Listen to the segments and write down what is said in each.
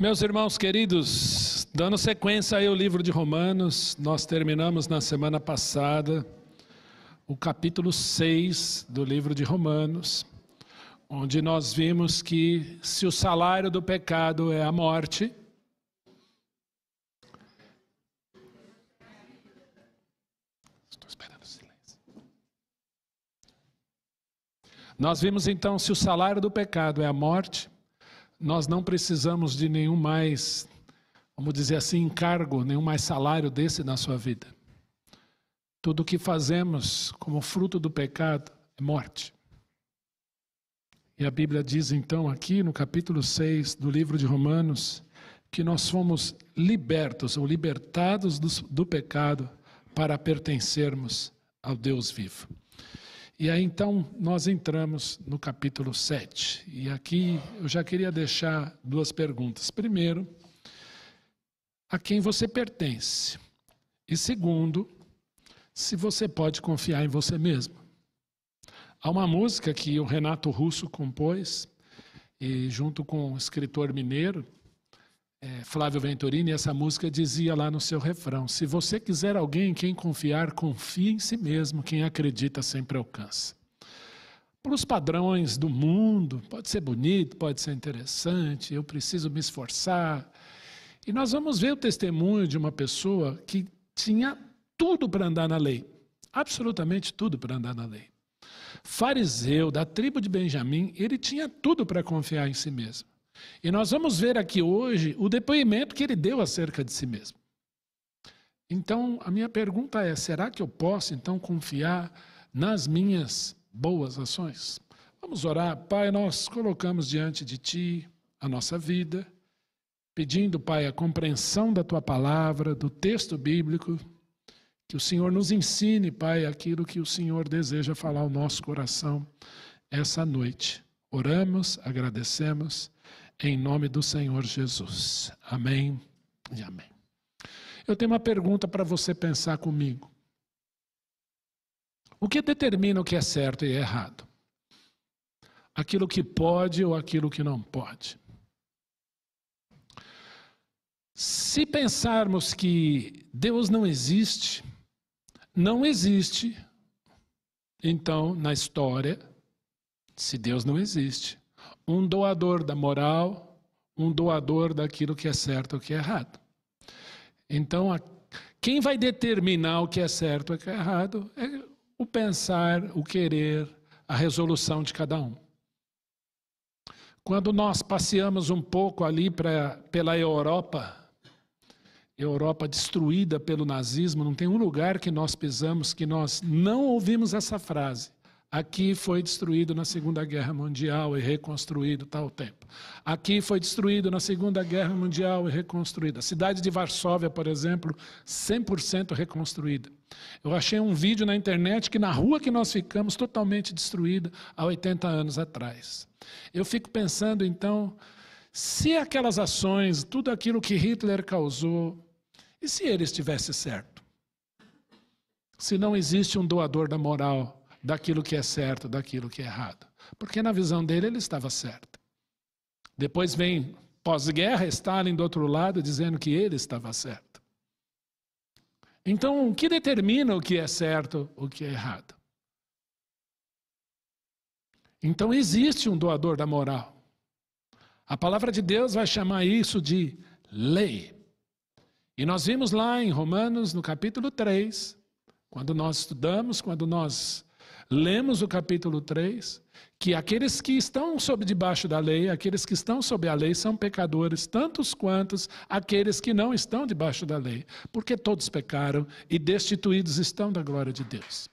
Meus irmãos queridos, dando sequência aí ao livro de Romanos, nós terminamos na semana passada o capítulo 6 do livro de Romanos, onde nós vimos que se o salário do pecado é a morte, Estou esperando o silêncio. Nós vimos então se o salário do pecado é a morte, nós não precisamos de nenhum mais, vamos dizer assim, encargo, nenhum mais salário desse na sua vida. Tudo o que fazemos como fruto do pecado é morte. E a Bíblia diz então aqui no capítulo 6 do livro de Romanos que nós fomos libertos ou libertados do, do pecado para pertencermos ao Deus vivo. E aí então nós entramos no capítulo 7. E aqui eu já queria deixar duas perguntas. Primeiro, a quem você pertence? E segundo, se você pode confiar em você mesmo. Há uma música que o Renato Russo compôs, e junto com o escritor mineiro, é, Flávio Venturini, essa música dizia lá no seu refrão: Se você quiser alguém em quem confiar, confie em si mesmo, quem acredita sempre alcança. Para os padrões do mundo, pode ser bonito, pode ser interessante, eu preciso me esforçar. E nós vamos ver o testemunho de uma pessoa que tinha tudo para andar na lei absolutamente tudo para andar na lei. Fariseu da tribo de Benjamim, ele tinha tudo para confiar em si mesmo. E nós vamos ver aqui hoje o depoimento que ele deu acerca de si mesmo. Então, a minha pergunta é: será que eu posso então confiar nas minhas boas ações? Vamos orar. Pai, nós colocamos diante de Ti a nossa vida, pedindo, Pai, a compreensão da Tua palavra, do texto bíblico, que o Senhor nos ensine, Pai, aquilo que o Senhor deseja falar ao nosso coração essa noite. Oramos, agradecemos em nome do Senhor Jesus. Amém e amém. Eu tenho uma pergunta para você pensar comigo. O que determina o que é certo e errado? Aquilo que pode ou aquilo que não pode? Se pensarmos que Deus não existe, não existe, então na história, se Deus não existe, um doador da moral, um doador daquilo que é certo e o que é errado. Então, a, quem vai determinar o que é certo e o que é errado é o pensar, o querer, a resolução de cada um. Quando nós passeamos um pouco ali pra, pela Europa, Europa destruída pelo nazismo, não tem um lugar que nós pisamos que nós não ouvimos essa frase. Aqui foi destruído na Segunda Guerra Mundial e reconstruído tal tempo. Aqui foi destruído na Segunda Guerra Mundial e reconstruída. A cidade de Varsóvia, por exemplo, 100% reconstruída. Eu achei um vídeo na internet que na rua que nós ficamos totalmente destruída há 80 anos atrás. Eu fico pensando então, se aquelas ações, tudo aquilo que Hitler causou, e se ele estivesse certo? Se não existe um doador da moral, daquilo que é certo, daquilo que é errado. Porque na visão dele ele estava certo. Depois vem pós-guerra Stalin do outro lado dizendo que ele estava certo. Então, o que determina o que é certo, o que é errado? Então existe um doador da moral. A palavra de Deus vai chamar isso de lei. E nós vimos lá em Romanos, no capítulo 3, quando nós estudamos, quando nós Lemos o capítulo 3, que aqueles que estão sob debaixo da lei, aqueles que estão sob a lei são pecadores tantos quantos aqueles que não estão debaixo da lei, porque todos pecaram e destituídos estão da glória de Deus.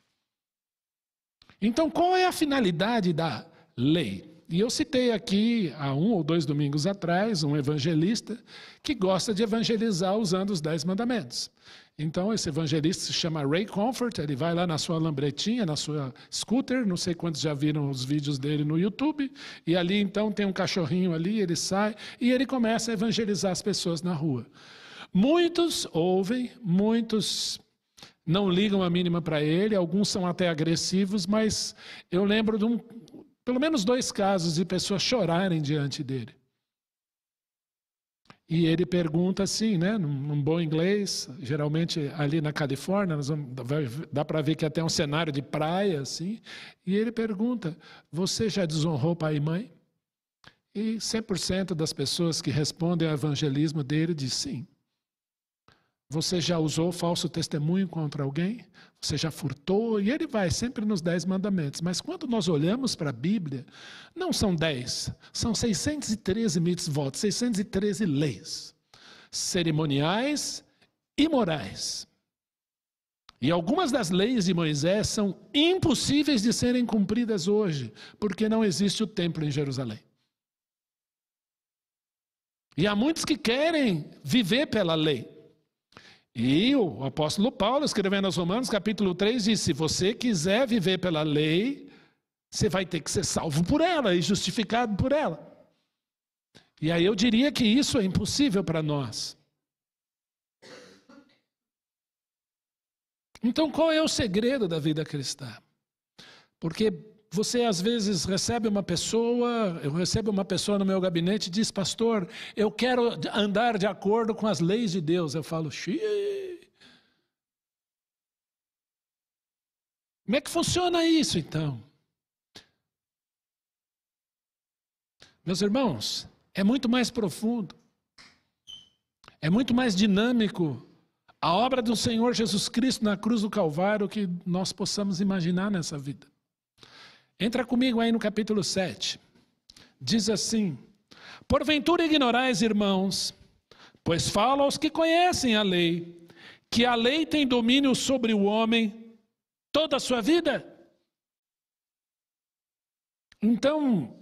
Então, qual é a finalidade da lei? E eu citei aqui, há um ou dois domingos atrás, um evangelista que gosta de evangelizar usando os Dez Mandamentos. Então, esse evangelista se chama Ray Comfort, ele vai lá na sua lambretinha, na sua scooter, não sei quantos já viram os vídeos dele no YouTube, e ali então tem um cachorrinho ali, ele sai e ele começa a evangelizar as pessoas na rua. Muitos ouvem, muitos não ligam a mínima para ele, alguns são até agressivos, mas eu lembro de um, pelo menos dois casos de pessoas chorarem diante dele. E ele pergunta assim, né, num bom inglês, geralmente ali na Califórnia, vamos, dá para ver que é até é um cenário de praia, assim, e ele pergunta: Você já desonrou pai e mãe? E 100% das pessoas que respondem ao evangelismo dele diz sim. Você já usou falso testemunho contra alguém? Você já furtou? E ele vai sempre nos dez mandamentos. Mas quando nós olhamos para a Bíblia, não são dez, são 613 mitzvot, 613 leis cerimoniais e morais. E algumas das leis de Moisés são impossíveis de serem cumpridas hoje, porque não existe o templo em Jerusalém. E há muitos que querem viver pela lei, e o apóstolo Paulo, escrevendo aos Romanos, capítulo 3, diz: se você quiser viver pela lei, você vai ter que ser salvo por ela e justificado por ela. E aí eu diria que isso é impossível para nós. Então, qual é o segredo da vida cristã? Porque você às vezes recebe uma pessoa, eu recebo uma pessoa no meu gabinete e diz, pastor, eu quero andar de acordo com as leis de Deus. Eu falo, xiii. Como é que funciona isso então? Meus irmãos, é muito mais profundo, é muito mais dinâmico a obra do Senhor Jesus Cristo na cruz do Calvário que nós possamos imaginar nessa vida. Entra comigo aí no capítulo 7. Diz assim: Porventura ignorais, irmãos, pois falo aos que conhecem a lei, que a lei tem domínio sobre o homem toda a sua vida. Então,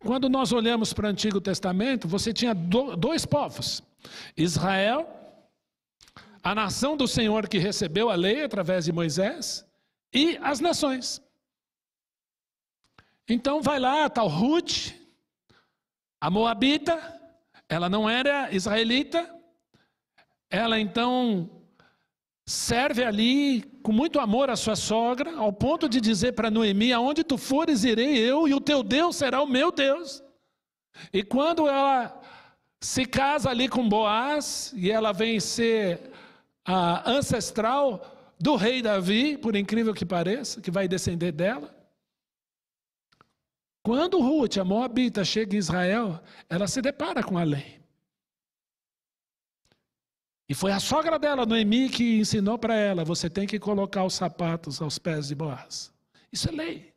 quando nós olhamos para o Antigo Testamento, você tinha dois povos: Israel, a nação do Senhor que recebeu a lei através de Moisés, e as nações. Então vai lá, tal Ruth, a Moabita, ela não era israelita, ela então serve ali com muito amor a sua sogra, ao ponto de dizer para Noemi: Aonde tu fores, irei eu, e o teu Deus será o meu Deus. E quando ela se casa ali com Boaz, e ela vem ser a ancestral do rei Davi, por incrível que pareça, que vai descender dela. Quando Ruth, a Moabita, chega em Israel, ela se depara com a lei. E foi a sogra dela, Noemi, que ensinou para ela: você tem que colocar os sapatos aos pés de Boaz. Isso é lei.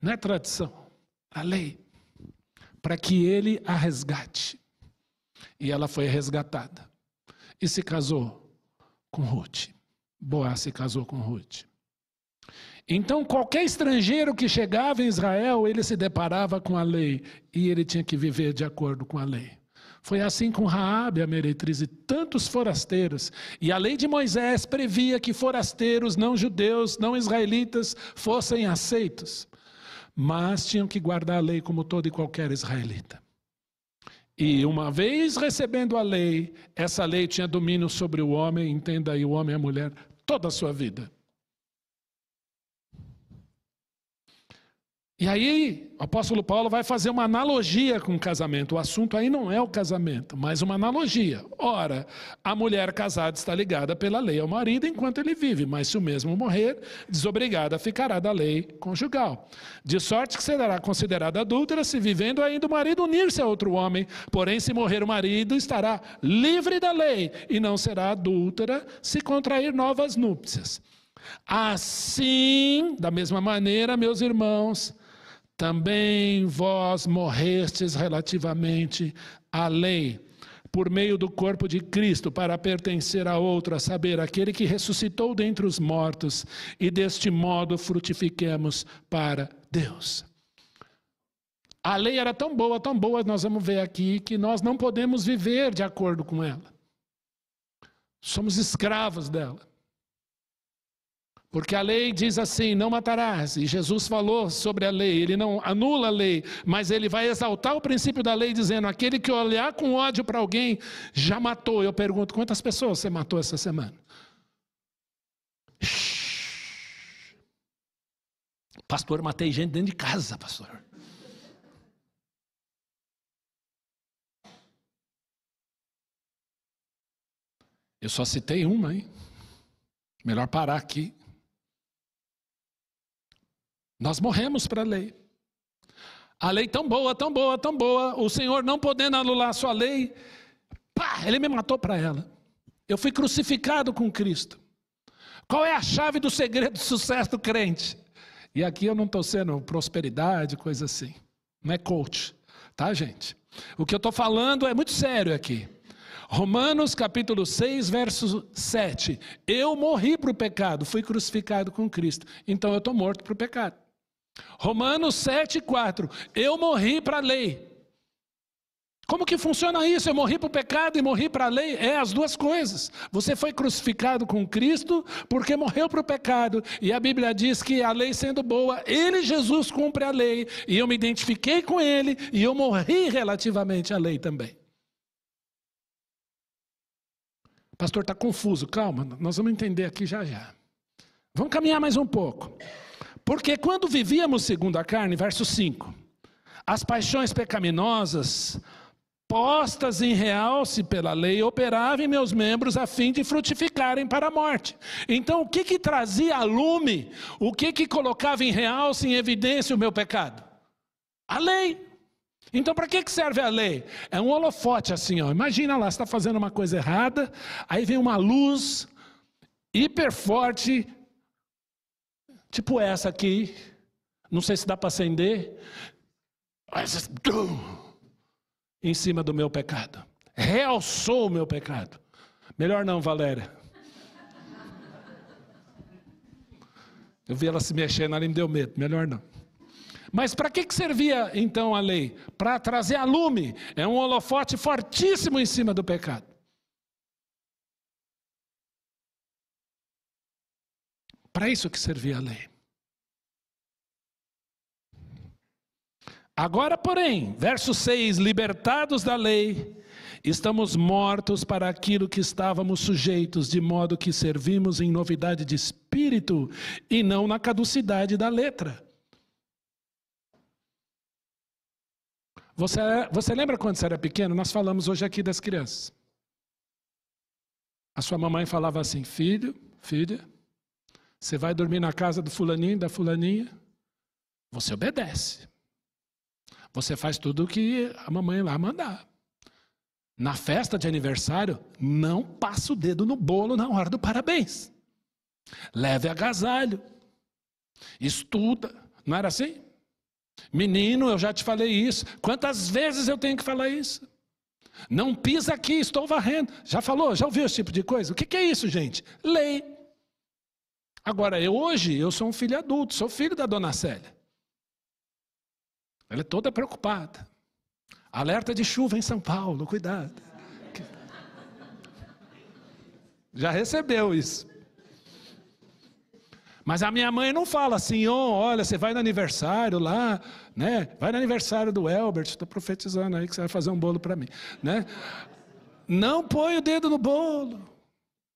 Não é tradição. A lei. Para que ele a resgate. E ela foi resgatada. E se casou com Ruth. Boaz se casou com Ruth. Então, qualquer estrangeiro que chegava em Israel, ele se deparava com a lei e ele tinha que viver de acordo com a lei. Foi assim com Raabe, a meretriz, e tantos forasteiros. E a lei de Moisés previa que forasteiros, não judeus, não israelitas, fossem aceitos. Mas tinham que guardar a lei como todo e qualquer israelita. E uma vez recebendo a lei, essa lei tinha domínio sobre o homem, entenda aí, o homem e a mulher, toda a sua vida. E aí, o apóstolo Paulo vai fazer uma analogia com o casamento. O assunto aí não é o casamento, mas uma analogia. Ora, a mulher casada está ligada pela lei ao marido enquanto ele vive, mas se o mesmo morrer, desobrigada ficará da lei conjugal. De sorte que será considerada adúltera se vivendo ainda o marido unir-se a outro homem, porém se morrer o marido estará livre da lei e não será adúltera se contrair novas núpcias. Assim, da mesma maneira, meus irmãos, também vós morrestes relativamente à lei, por meio do corpo de Cristo, para pertencer a outro, a saber, aquele que ressuscitou dentre os mortos, e deste modo frutifiquemos para Deus. A lei era tão boa, tão boa, nós vamos ver aqui, que nós não podemos viver de acordo com ela. Somos escravos dela. Porque a lei diz assim: não matarás. E Jesus falou sobre a lei. Ele não anula a lei, mas ele vai exaltar o princípio da lei, dizendo: aquele que olhar com ódio para alguém já matou. Eu pergunto: quantas pessoas você matou essa semana? Pastor, matei gente dentro de casa, pastor. Eu só citei uma, hein? Melhor parar aqui. Nós morremos para a lei. A lei tão boa, tão boa, tão boa, o Senhor não podendo anular a sua lei, pá, ele me matou para ela. Eu fui crucificado com Cristo. Qual é a chave do segredo do sucesso do crente? E aqui eu não estou sendo prosperidade, coisa assim. Não é coach, tá, gente? O que eu estou falando é muito sério aqui. Romanos capítulo 6, verso 7. Eu morri para o pecado, fui crucificado com Cristo. Então eu estou morto para o pecado. Romanos 7, 4. Eu morri para a lei. Como que funciona isso? Eu morri para o pecado e morri para a lei? É as duas coisas. Você foi crucificado com Cristo porque morreu para o pecado. E a Bíblia diz que a lei sendo boa, ele, Jesus, cumpre a lei. E eu me identifiquei com ele e eu morri relativamente à lei também. Pastor, está confuso. Calma, nós vamos entender aqui já já. Vamos caminhar mais um pouco. Porque quando vivíamos segundo a carne, verso 5, as paixões pecaminosas, postas em realce pela lei, operavam em meus membros a fim de frutificarem para a morte. Então, o que que trazia a lume? O que que colocava em realce, em evidência o meu pecado? A lei. Então, para que, que serve a lei? É um holofote assim, ó. Imagina lá, você está fazendo uma coisa errada, aí vem uma luz hiper forte Tipo essa aqui. Não sei se dá para acender. Em cima do meu pecado. Realçou o meu pecado. Melhor não, Valéria. Eu vi ela se mexendo ali, me deu medo. Melhor não. Mas para que, que servia então a lei? Para trazer a lume. É um holofote fortíssimo em cima do pecado. Para isso que servia a lei. Agora, porém, verso 6: libertados da lei, estamos mortos para aquilo que estávamos sujeitos, de modo que servimos em novidade de espírito e não na caducidade da letra. Você, você lembra quando você era pequeno? Nós falamos hoje aqui das crianças. A sua mamãe falava assim: filho, filha, você vai dormir na casa do fulaninho, da fulaninha, você obedece. Você faz tudo o que a mamãe lá mandar. Na festa de aniversário, não passa o dedo no bolo na hora do parabéns. Leve agasalho. Estuda. Não era assim? Menino, eu já te falei isso. Quantas vezes eu tenho que falar isso? Não pisa aqui, estou varrendo. Já falou? Já ouviu esse tipo de coisa? O que é isso, gente? Lei. Agora, eu, hoje, eu sou um filho adulto, sou filho da dona Célia. Ela é toda preocupada. Alerta de chuva em São Paulo, cuidado. Já recebeu isso. Mas a minha mãe não fala assim, oh, olha, você vai no aniversário lá, né? Vai no aniversário do Elbert, estou profetizando aí que você vai fazer um bolo para mim, né? Não põe o dedo no bolo.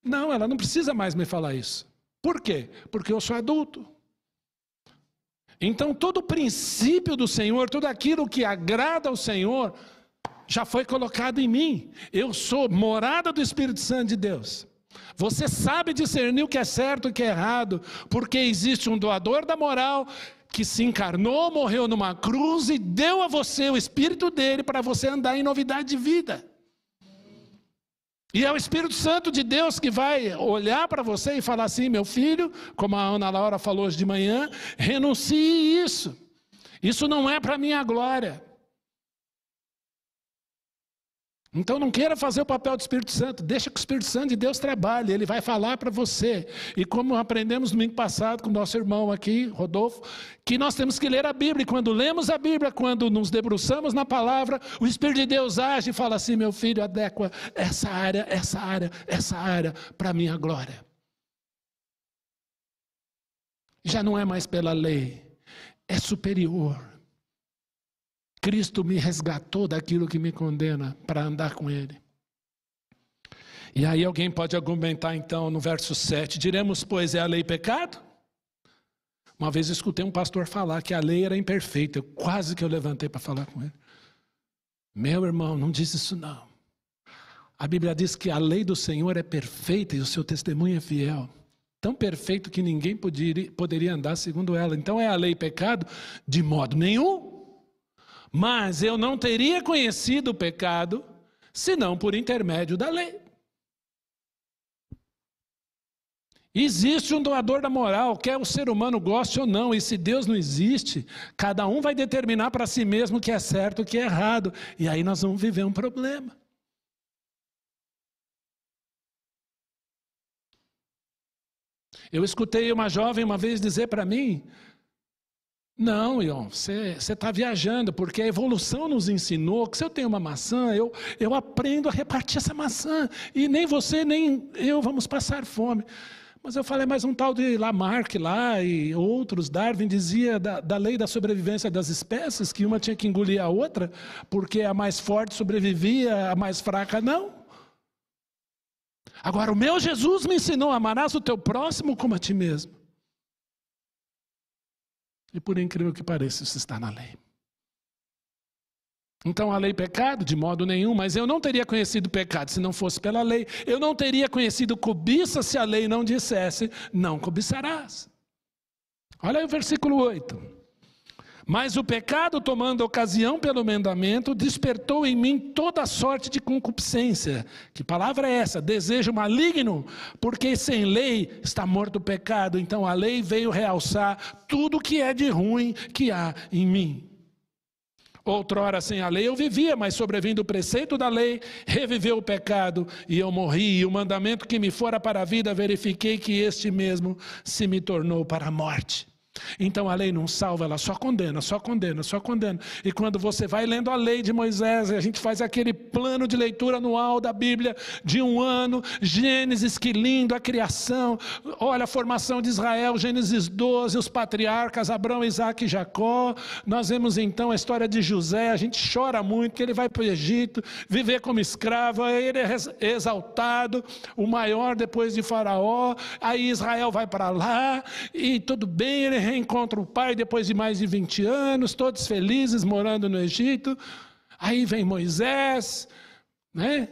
Não, ela não precisa mais me falar isso. Por quê? Porque eu sou adulto. Então, todo o princípio do Senhor, tudo aquilo que agrada ao Senhor, já foi colocado em mim. Eu sou morada do Espírito Santo de Deus. Você sabe discernir o que é certo e o que é errado, porque existe um doador da moral que se encarnou, morreu numa cruz e deu a você o espírito dele para você andar em novidade de vida. E é o Espírito Santo de Deus que vai olhar para você e falar assim: meu filho, como a Ana Laura falou hoje de manhã, renuncie isso. Isso não é para minha glória. Então não queira fazer o papel do Espírito Santo, deixa que o Espírito Santo de Deus trabalhe, ele vai falar para você. E como aprendemos no domingo passado com o nosso irmão aqui, Rodolfo, que nós temos que ler a Bíblia, e quando lemos a Bíblia, quando nos debruçamos na palavra, o Espírito de Deus age e fala assim: meu filho, adequa essa área, essa área, essa área para a minha glória. Já não é mais pela lei, é superior Cristo me resgatou daquilo que me condena para andar com Ele. E aí alguém pode argumentar então no verso 7, diremos pois é a lei pecado? Uma vez escutei um pastor falar que a lei era imperfeita, eu quase que eu levantei para falar com ele. Meu irmão, não diz isso não. A Bíblia diz que a lei do Senhor é perfeita e o seu testemunho é fiel. Tão perfeito que ninguém poderia andar segundo ela. Então é a lei pecado? De modo nenhum. Mas eu não teria conhecido o pecado senão por intermédio da lei. Existe um doador da moral, quer o ser humano goste ou não, e se Deus não existe, cada um vai determinar para si mesmo o que é certo e o que é errado, e aí nós vamos viver um problema. Eu escutei uma jovem uma vez dizer para mim não, Ion, você está viajando, porque a evolução nos ensinou que se eu tenho uma maçã, eu, eu aprendo a repartir essa maçã, e nem você, nem eu vamos passar fome. Mas eu falei, mais um tal de Lamarck lá e outros, Darwin dizia da, da lei da sobrevivência das espécies, que uma tinha que engolir a outra, porque a mais forte sobrevivia, a mais fraca não. Agora, o meu Jesus me ensinou: amarás o teu próximo como a ti mesmo. E por incrível que pareça, isso está na lei. Então a lei pecado? De modo nenhum, mas eu não teria conhecido pecado se não fosse pela lei. Eu não teria conhecido cobiça se a lei não dissesse: não cobiçarás. Olha aí o versículo 8. Mas o pecado, tomando ocasião pelo mandamento, despertou em mim toda sorte de concupiscência. Que palavra é essa? Desejo maligno, porque sem lei está morto o pecado. Então a lei veio realçar tudo que é de ruim que há em mim. Outrora sem a lei eu vivia, mas sobrevindo o preceito da lei, reviveu o pecado e eu morri. E o mandamento que me fora para a vida, verifiquei que este mesmo se me tornou para a morte. Então a lei não salva, ela só condena, só condena, só condena. E quando você vai lendo a lei de Moisés, a gente faz aquele plano de leitura anual da Bíblia de um ano, Gênesis, que lindo, a criação, olha a formação de Israel, Gênesis 12, os patriarcas, Abraão, Isaac e Jacó. Nós vemos então a história de José, a gente chora muito que ele vai para o Egito, viver como escravo, aí ele é exaltado, o maior depois de Faraó, aí Israel vai para lá, e tudo bem, ele é reencontra o pai depois de mais de 20 anos, todos felizes morando no Egito. Aí vem Moisés, né?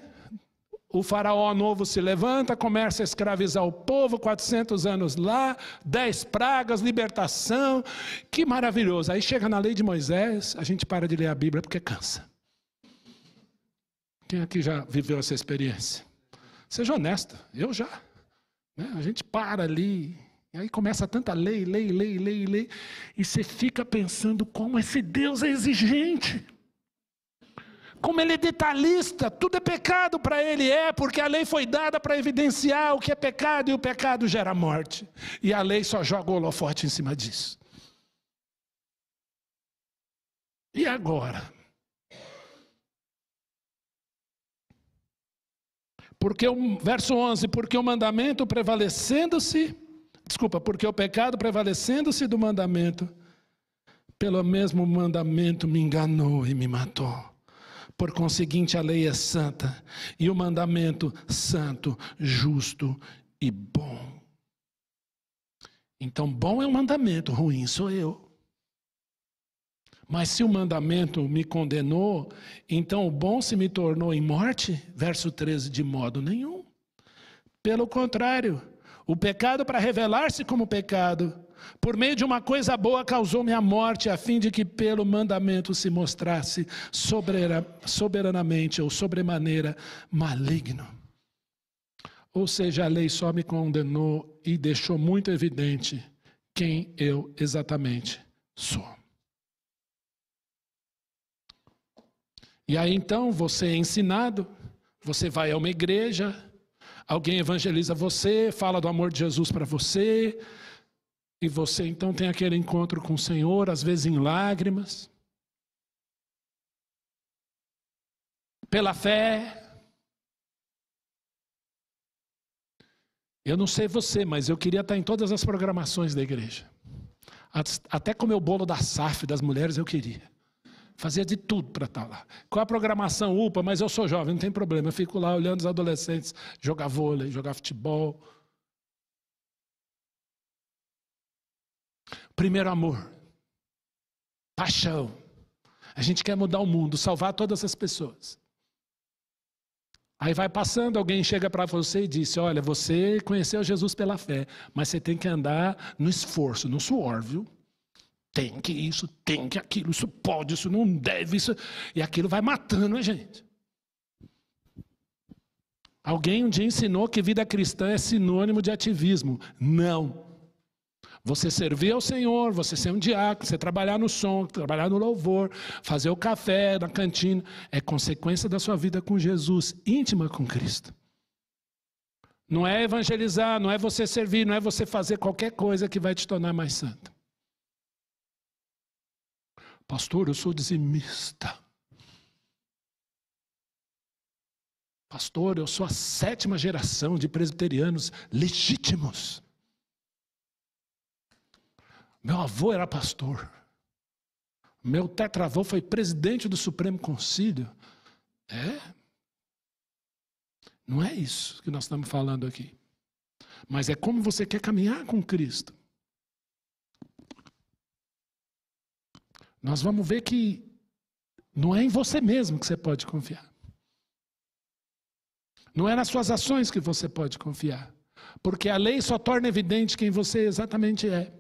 O faraó novo se levanta, começa a escravizar o povo, 400 anos lá, 10 pragas, libertação, que maravilhoso. Aí chega na lei de Moisés, a gente para de ler a Bíblia porque cansa. Quem aqui já viveu essa experiência? Seja honesto, eu já. Né? A gente para ali, e aí começa tanta lei, lei, lei, lei, lei, e você fica pensando como esse Deus é exigente. Como ele é detalhista, tudo é pecado para ele, é, porque a lei foi dada para evidenciar o que é pecado, e o pecado gera morte. E a lei só joga o holofote em cima disso. E agora? Porque o verso 11, porque o mandamento prevalecendo-se Desculpa, porque o pecado, prevalecendo-se do mandamento, pelo mesmo mandamento me enganou e me matou. Por conseguinte, a lei é santa e o mandamento santo, justo e bom. Então, bom é um mandamento, ruim sou eu. Mas se o mandamento me condenou, então o bom se me tornou em morte? Verso 13: de modo nenhum. Pelo contrário, o pecado, para revelar-se como pecado, por meio de uma coisa boa, causou-me a morte, a fim de que pelo mandamento se mostrasse soberanamente ou sobremaneira maligno. Ou seja, a lei só me condenou e deixou muito evidente quem eu exatamente sou. E aí então você é ensinado, você vai a uma igreja, Alguém evangeliza você, fala do amor de Jesus para você, e você então tem aquele encontro com o Senhor, às vezes em lágrimas. Pela fé. Eu não sei você, mas eu queria estar em todas as programações da igreja. Até comer o bolo da SAF das mulheres eu queria. Fazia de tudo para estar tá lá. Qual a programação UPA, mas eu sou jovem, não tem problema. Eu fico lá olhando os adolescentes jogar vôlei, jogar futebol. Primeiro amor. Paixão. A gente quer mudar o mundo, salvar todas as pessoas. Aí vai passando, alguém chega para você e diz: Olha, você conheceu Jesus pela fé, mas você tem que andar no esforço, no suor, viu? tem que isso, tem que aquilo, isso pode, isso não deve, isso. E aquilo vai matando a gente. Alguém um dia ensinou que vida cristã é sinônimo de ativismo. Não. Você servir ao Senhor, você ser um diácono, você trabalhar no som, trabalhar no louvor, fazer o café na cantina, é consequência da sua vida com Jesus, íntima com Cristo. Não é evangelizar, não é você servir, não é você fazer qualquer coisa que vai te tornar mais santo. Pastor, eu sou dizimista. Pastor, eu sou a sétima geração de presbiterianos legítimos. Meu avô era pastor. Meu tetravô foi presidente do Supremo Concílio. É? Não é isso que nós estamos falando aqui. Mas é como você quer caminhar com Cristo. nós vamos ver que não é em você mesmo que você pode confiar. Não é nas suas ações que você pode confiar. Porque a lei só torna evidente quem você exatamente é.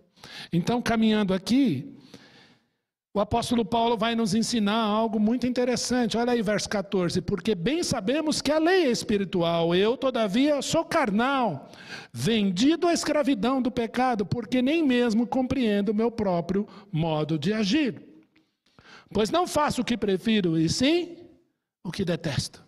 Então, caminhando aqui, o apóstolo Paulo vai nos ensinar algo muito interessante. Olha aí, verso 14. Porque bem sabemos que a lei é espiritual. Eu, todavia, sou carnal, vendido à escravidão do pecado, porque nem mesmo compreendo o meu próprio modo de agir. Pois não faço o que prefiro, e sim o que detesto.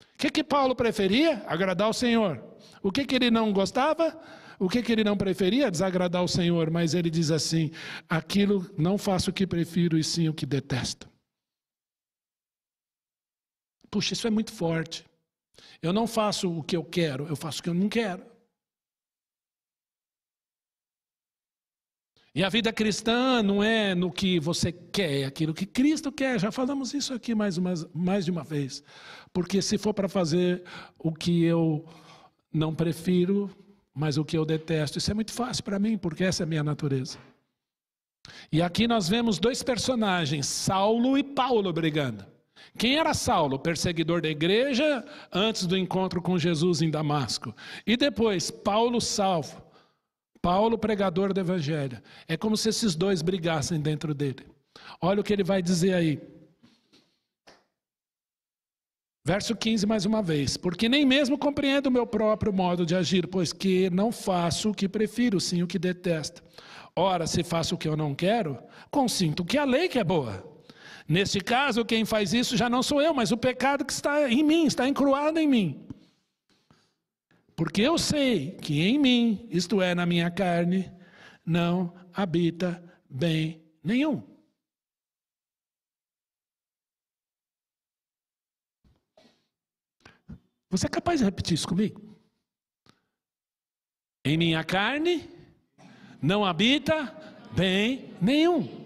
O que, que Paulo preferia? Agradar o Senhor. O que, que ele não gostava? O que, que ele não preferia? Desagradar o Senhor. Mas ele diz assim: aquilo não faço o que prefiro, e sim o que detesto. Puxa, isso é muito forte. Eu não faço o que eu quero, eu faço o que eu não quero. E a vida cristã não é no que você quer, é aquilo que Cristo quer. Já falamos isso aqui mais, uma, mais de uma vez. Porque se for para fazer o que eu não prefiro, mas o que eu detesto, isso é muito fácil para mim, porque essa é a minha natureza. E aqui nós vemos dois personagens, Saulo e Paulo, brigando. Quem era Saulo? Perseguidor da igreja antes do encontro com Jesus em Damasco. E depois, Paulo salvo. Paulo, pregador do Evangelho. É como se esses dois brigassem dentro dele. Olha o que ele vai dizer aí. Verso 15, mais uma vez. Porque nem mesmo compreendo o meu próprio modo de agir, pois que não faço o que prefiro, sim o que detesto. Ora, se faço o que eu não quero, consinto que a lei que é boa. Neste caso, quem faz isso já não sou eu, mas o pecado que está em mim, está encruado em mim. Porque eu sei que em mim, isto é, na minha carne, não habita bem nenhum. Você é capaz de repetir isso comigo? Em minha carne não habita bem nenhum.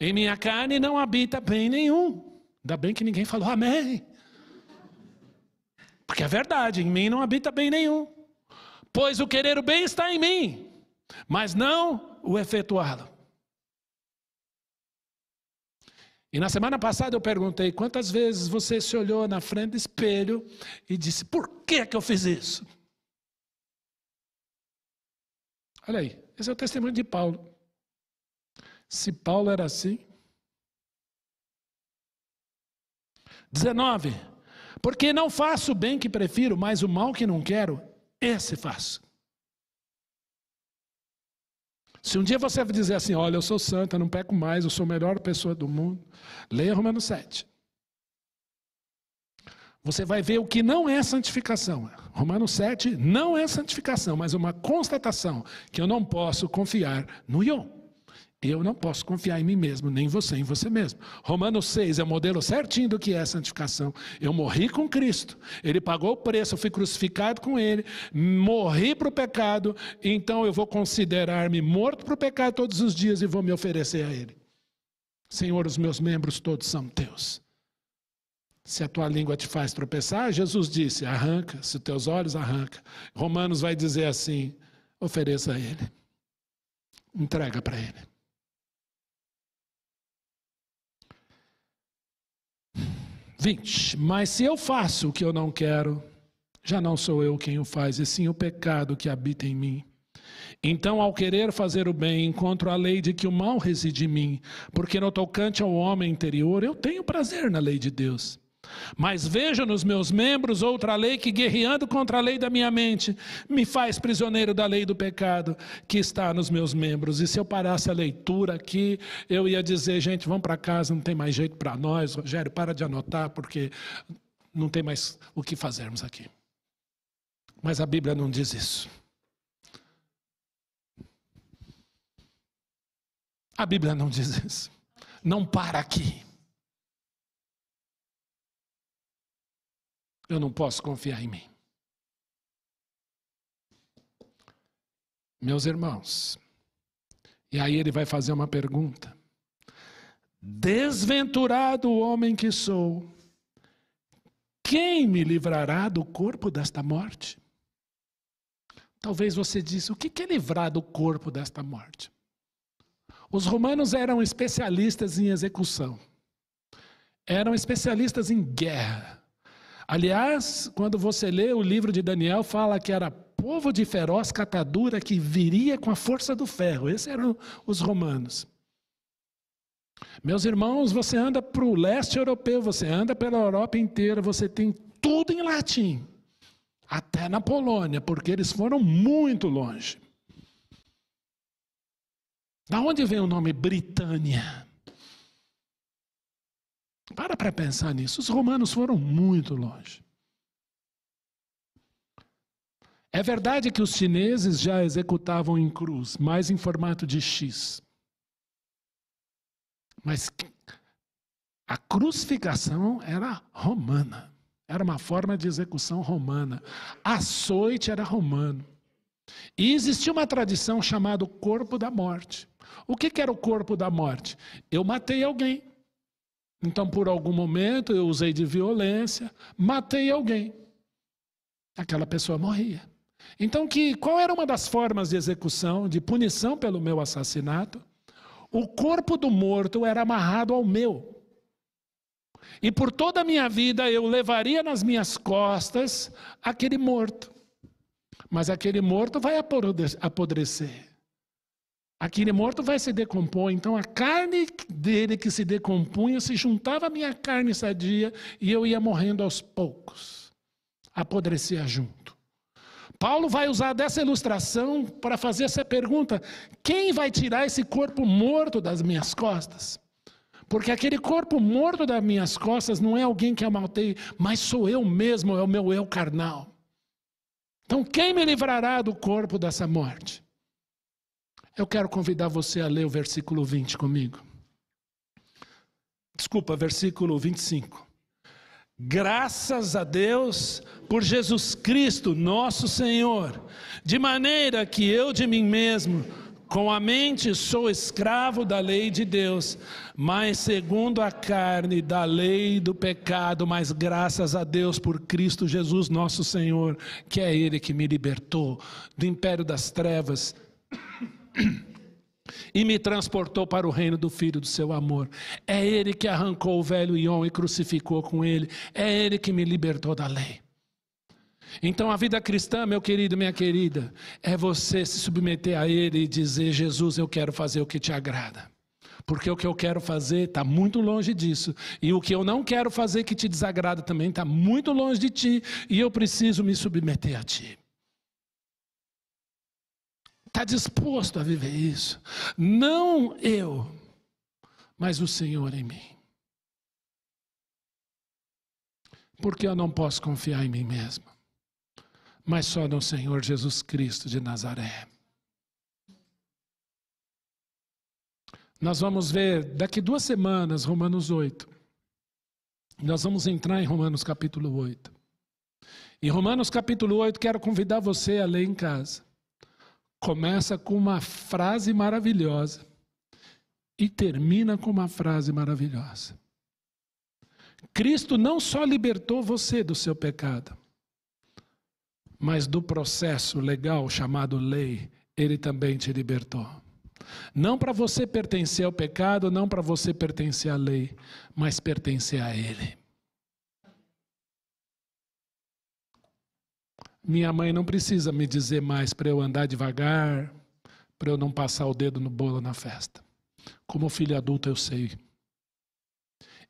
Em minha carne não habita bem nenhum. Ainda bem que ninguém falou amém. Porque é verdade, em mim não habita bem nenhum. Pois o querer o bem está em mim, mas não o efetuá-lo. E na semana passada eu perguntei quantas vezes você se olhou na frente do espelho e disse: por que, que eu fiz isso? Olha aí, esse é o testemunho de Paulo. Se Paulo era assim. 19. Porque não faço o bem que prefiro, mas o mal que não quero, esse faço. Se um dia você dizer assim, olha, eu sou santa, não peco mais, eu sou a melhor pessoa do mundo, leia Romanos 7. Você vai ver o que não é santificação. Romanos 7 não é santificação, mas uma constatação que eu não posso confiar no Yom. Eu não posso confiar em mim mesmo, nem você em você mesmo. Romanos 6 é o modelo certinho do que é santificação. Eu morri com Cristo, Ele pagou o preço, eu fui crucificado com Ele, morri para o pecado, então eu vou considerar-me morto para o pecado todos os dias e vou me oferecer a Ele. Senhor, os meus membros todos são teus. Se a tua língua te faz tropeçar, Jesus disse: arranca, se teus olhos arranca. Romanos vai dizer assim: ofereça a Ele, entrega para Ele. 20. Mas se eu faço o que eu não quero, já não sou eu quem o faz, e sim o pecado que habita em mim. Então, ao querer fazer o bem, encontro a lei de que o mal reside em mim, porque no tocante ao homem interior, eu tenho prazer na lei de Deus mas veja nos meus membros outra lei que, guerreando contra a lei da minha mente, me faz prisioneiro da lei do pecado que está nos meus membros. E se eu parasse a leitura aqui, eu ia dizer, gente, vamos para casa, não tem mais jeito para nós. Rogério, para de anotar, porque não tem mais o que fazermos aqui. Mas a Bíblia não diz isso. A Bíblia não diz isso. Não para aqui. eu não posso confiar em mim. Meus irmãos, e aí ele vai fazer uma pergunta. Desventurado o homem que sou, quem me livrará do corpo desta morte? Talvez você disse, o que é livrar do corpo desta morte? Os romanos eram especialistas em execução, eram especialistas em guerra Aliás, quando você lê o livro de Daniel, fala que era povo de feroz catadura que viria com a força do ferro. Esses eram os romanos. Meus irmãos, você anda para o leste europeu, você anda pela Europa inteira, você tem tudo em latim, até na Polônia, porque eles foram muito longe. Da onde vem o nome Britânia? Para para pensar nisso. Os romanos foram muito longe. É verdade que os chineses já executavam em cruz, mas em formato de X. Mas a crucificação era romana. Era uma forma de execução romana. Açoite era romano. E existia uma tradição chamada corpo da morte. O que, que era o corpo da morte? Eu matei alguém. Então, por algum momento, eu usei de violência, matei alguém. Aquela pessoa morria. Então, que, qual era uma das formas de execução, de punição pelo meu assassinato? O corpo do morto era amarrado ao meu. E por toda a minha vida eu levaria nas minhas costas aquele morto. Mas aquele morto vai apodrecer. Aquele morto vai se decompor, então a carne dele que se decompunha se juntava à minha carne sadia e eu ia morrendo aos poucos. Apodrecia junto. Paulo vai usar dessa ilustração para fazer essa pergunta: quem vai tirar esse corpo morto das minhas costas? Porque aquele corpo morto das minhas costas não é alguém que eu mas sou eu mesmo, é o meu eu carnal. Então, quem me livrará do corpo dessa morte? Eu quero convidar você a ler o versículo 20 comigo. Desculpa, versículo 25. Graças a Deus por Jesus Cristo, nosso Senhor, de maneira que eu de mim mesmo, com a mente, sou escravo da lei de Deus, mas segundo a carne, da lei do pecado, mas graças a Deus por Cristo Jesus, nosso Senhor, que é Ele que me libertou do império das trevas e me transportou para o reino do Filho do seu amor. É Ele que arrancou o velho Ion e crucificou com ele. É Ele que me libertou da lei. Então a vida cristã, meu querido, minha querida, é você se submeter a Ele e dizer: Jesus, eu quero fazer o que te agrada. Porque o que eu quero fazer está muito longe disso. E o que eu não quero fazer que te desagrada também está muito longe de ti. E eu preciso me submeter a ti. Está disposto a viver isso? Não eu, mas o Senhor em mim. Porque eu não posso confiar em mim mesmo, mas só no Senhor Jesus Cristo de Nazaré. Nós vamos ver daqui duas semanas Romanos 8. Nós vamos entrar em Romanos capítulo 8. Em Romanos capítulo 8, quero convidar você a ler em casa começa com uma frase maravilhosa e termina com uma frase maravilhosa. Cristo não só libertou você do seu pecado, mas do processo legal chamado lei, ele também te libertou. Não para você pertencer ao pecado, não para você pertencer à lei, mas pertencer a ele. Minha mãe não precisa me dizer mais para eu andar devagar, para eu não passar o dedo no bolo na festa. Como filho adulto, eu sei.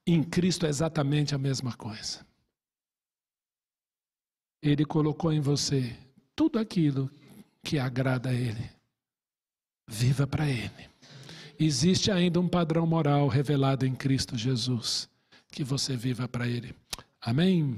Em Cristo é exatamente a mesma coisa. Ele colocou em você tudo aquilo que agrada a Ele. Viva para Ele. Existe ainda um padrão moral revelado em Cristo Jesus. Que você viva para Ele. Amém?